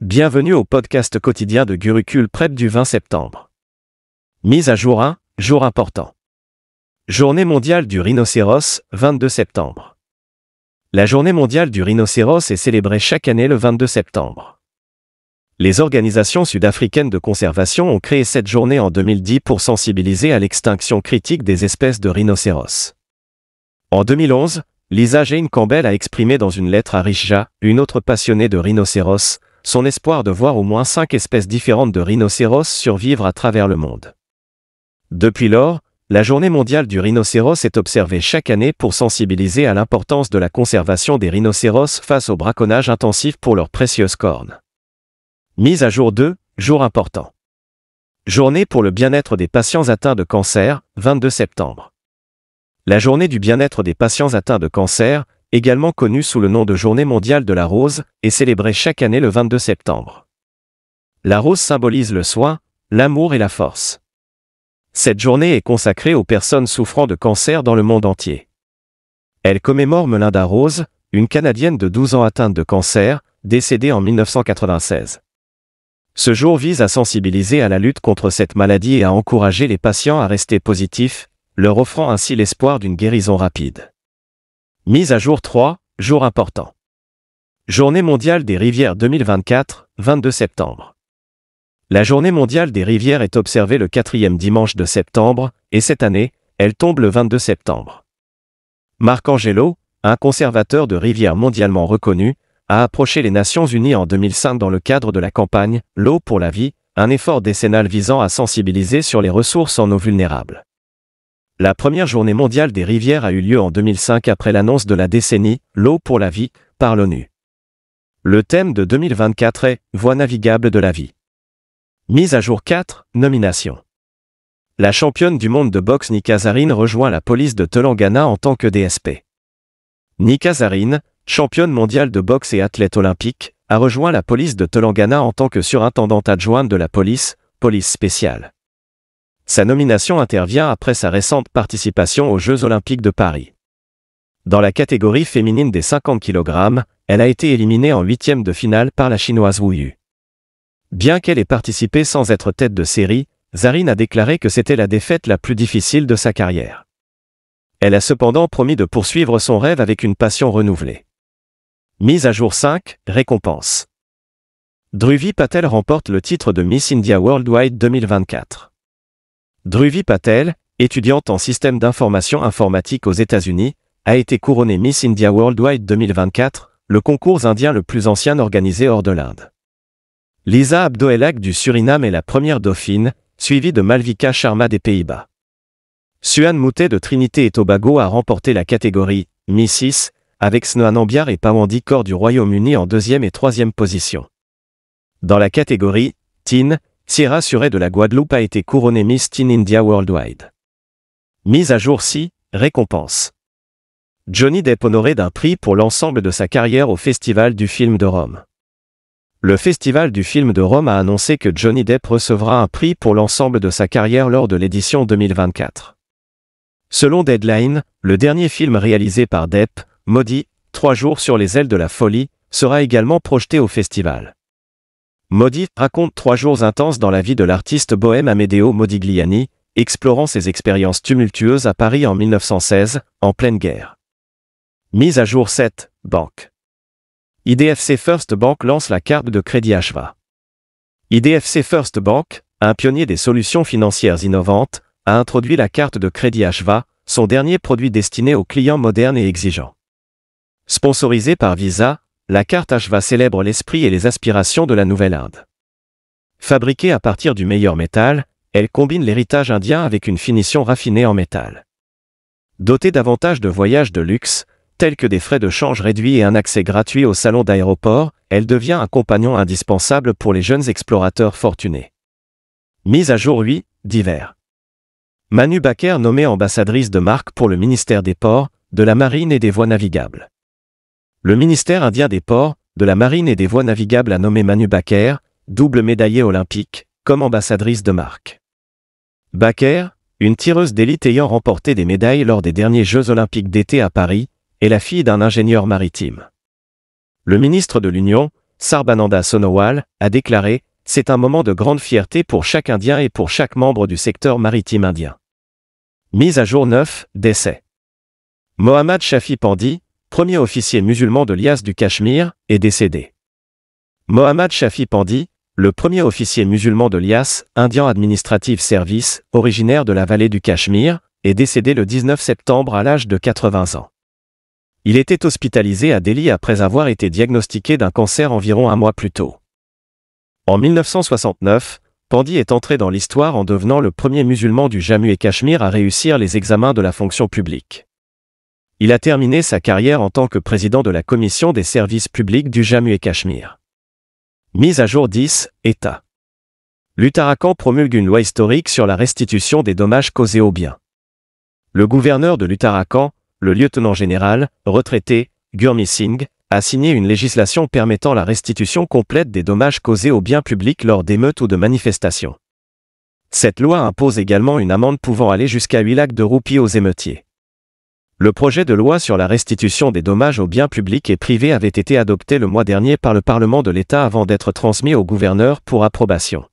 Bienvenue au podcast quotidien de Gurucule Prep du 20 septembre. Mise à jour 1, jour important. Journée mondiale du rhinocéros, 22 septembre. La journée mondiale du rhinocéros est célébrée chaque année le 22 septembre. Les organisations sud-africaines de conservation ont créé cette journée en 2010 pour sensibiliser à l'extinction critique des espèces de rhinocéros. En 2011, Lisa Jane Campbell a exprimé dans une lettre à rishja une autre passionnée de rhinocéros, son espoir de voir au moins cinq espèces différentes de rhinocéros survivre à travers le monde. Depuis lors, la Journée mondiale du rhinocéros est observée chaque année pour sensibiliser à l'importance de la conservation des rhinocéros face au braconnage intensif pour leurs précieuses cornes. Mise à jour 2, jour important. Journée pour le bien-être des patients atteints de cancer, 22 septembre. La journée du bien-être des patients atteints de cancer, également connue sous le nom de Journée mondiale de la rose, est célébrée chaque année le 22 septembre. La rose symbolise le soin, l'amour et la force. Cette journée est consacrée aux personnes souffrant de cancer dans le monde entier. Elle commémore Melinda Rose, une Canadienne de 12 ans atteinte de cancer, décédée en 1996. Ce jour vise à sensibiliser à la lutte contre cette maladie et à encourager les patients à rester positifs, leur offrant ainsi l'espoir d'une guérison rapide. Mise à jour 3, jour important. Journée mondiale des rivières 2024, 22 septembre. La journée mondiale des rivières est observée le quatrième dimanche de septembre, et cette année, elle tombe le 22 septembre. Marc Angelo, un conservateur de rivières mondialement reconnu, a approché les Nations Unies en 2005 dans le cadre de la campagne L'eau pour la vie, un effort décennal visant à sensibiliser sur les ressources en eau vulnérables. La première journée mondiale des rivières a eu lieu en 2005 après l'annonce de la décennie L'eau pour la vie par l'ONU. Le thème de 2024 est Voie navigable de la vie. Mise à jour 4, nomination. La championne du monde de boxe Nikazarine rejoint la police de Telangana en tant que DSP. Nikazarine, championne mondiale de boxe et athlète olympique, a rejoint la police de Telangana en tant que surintendante adjointe de la police, police spéciale. Sa nomination intervient après sa récente participation aux Jeux Olympiques de Paris. Dans la catégorie féminine des 50 kg, elle a été éliminée en huitième de finale par la Chinoise Wu Yu. Bien qu'elle ait participé sans être tête de série, Zarine a déclaré que c'était la défaite la plus difficile de sa carrière. Elle a cependant promis de poursuivre son rêve avec une passion renouvelée. Mise à jour 5, récompense. Druvi Patel remporte le titre de Miss India Worldwide 2024. Druvi Patel, étudiante en système d'information informatique aux États-Unis, a été couronnée Miss India Worldwide 2024, le concours indien le plus ancien organisé hors de l'Inde. Lisa Abdoelak du Suriname est la première dauphine, suivie de Malvika Sharma des Pays-Bas. Suan Moutet de Trinité et Tobago a remporté la catégorie Missis, avec Snohan Ambiar et Pawandi Kaur du Royaume-Uni en deuxième et troisième position. Dans la catégorie Teen, Sierra Suret de la Guadeloupe a été couronnée Miss Teen India Worldwide. Mise à jour ci récompense. Johnny Depp honoré d'un prix pour l'ensemble de sa carrière au Festival du film de Rome. Le Festival du film de Rome a annoncé que Johnny Depp recevra un prix pour l'ensemble de sa carrière lors de l'édition 2024. Selon Deadline, le dernier film réalisé par Depp, Maudit, Trois jours sur les ailes de la folie, sera également projeté au festival. Modi raconte trois jours intenses dans la vie de l'artiste bohème Amedeo Modigliani, explorant ses expériences tumultueuses à Paris en 1916, en pleine guerre. Mise à jour 7, Banque. IDFC First Bank lance la carte de crédit HVA. IDFC First Bank, un pionnier des solutions financières innovantes, a introduit la carte de crédit HVA, son dernier produit destiné aux clients modernes et exigeants. Sponsorisé par Visa, la carte Ashva célèbre l'esprit et les aspirations de la Nouvelle-Inde. Fabriquée à partir du meilleur métal, elle combine l'héritage indien avec une finition raffinée en métal. Dotée davantage de voyages de luxe, tels que des frais de change réduits et un accès gratuit au salon d'aéroport, elle devient un compagnon indispensable pour les jeunes explorateurs fortunés. Mise à jour 8, d'hiver. Manu Baker nommée ambassadrice de marque pour le ministère des Ports, de la Marine et des Voies navigables. Le ministère indien des Ports, de la Marine et des Voies navigables a nommé Manu Bakker, double médaillée olympique, comme ambassadrice de marque. Bakker, une tireuse d'élite ayant remporté des médailles lors des derniers Jeux olympiques d'été à Paris, est la fille d'un ingénieur maritime. Le ministre de l'Union, Sarbananda Sonowal, a déclaré C'est un moment de grande fierté pour chaque Indien et pour chaque membre du secteur maritime indien. Mise à jour 9, décès. Mohamed Shafi Pandi, premier officier musulman de l'IAS du Cachemire, est décédé. Mohammad Shafi Pandi, le premier officier musulman de l'IAS, Indian Administrative Service, originaire de la vallée du Cachemire, est décédé le 19 septembre à l'âge de 80 ans. Il était hospitalisé à Delhi après avoir été diagnostiqué d'un cancer environ un mois plus tôt. En 1969, Pandi est entré dans l'histoire en devenant le premier musulman du Jammu et Cachemire à réussir les examens de la fonction publique. Il a terminé sa carrière en tant que président de la Commission des services publics du Jammu et Cachemire. Mise à jour 10, État. L'Uttarakhand promulgue une loi historique sur la restitution des dommages causés aux biens. Le gouverneur de l'Uttarakhand, le lieutenant général, retraité, Gurmi Singh, a signé une législation permettant la restitution complète des dommages causés aux biens publics lors d'émeutes ou de manifestations. Cette loi impose également une amende pouvant aller jusqu'à 8 lacs de roupies aux émeutiers. Le projet de loi sur la restitution des dommages aux biens publics et privés avait été adopté le mois dernier par le Parlement de l'État avant d'être transmis au gouverneur pour approbation.